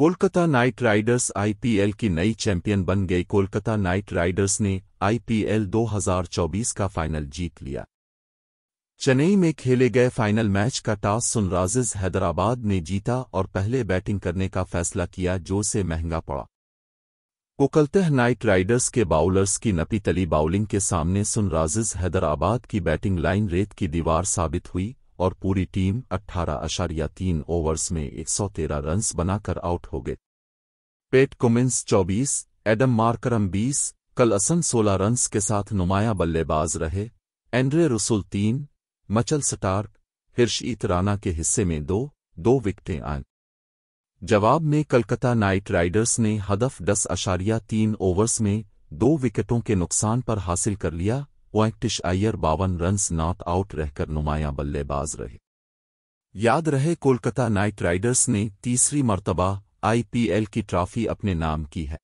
Kolkata Knight Riders IPL की नई champion बन गई कोलकाता नाइट राइडर्स ने आईपीएल 2024 का फाइनल जीत लिया चेन्नई में खेले गए फाइनल मैच का टॉस सनराइजर्स हैदराबाद ने जीता और पहले बैटिंग करने का फैसला किया जो से महंगा पड़ा कोकलतह नाइट राइडर्स के बाउलर्स की नपी तली बाउलिंग के सामने सनराइजर्स हैदराबाद की बैटिंग लाइन रेत की दीवार साबित हुई और पूरी टीम अट्ठारह अशारिया तीन ओवर्स में 113 रन्स बनाकर आउट हो गए पेट कुमिंस 24, एडम मार्करम 20, कल असन सोलह रन्स के साथ नुमाया बल्लेबाज रहे एंड्रे रसुल तीन मचल स्टार्क हिर्षीत राणा के हिस्से में दो दो विकटें आईं जवाब में कलकत्ता नाइट राइडर्स ने हदफ दस अशारिया तीन ओवर्स में दो विकेटों के नुकसान पर हासिल कर लिया वैक्टिश अय्यर बावन रन्स नॉट आउट रहकर नुमाया बल्लेबाज रहे याद रहे कोलकाता नाइट राइडर्स ने तीसरी मर्तबा आईपीएल की ट्रॉफी अपने नाम की है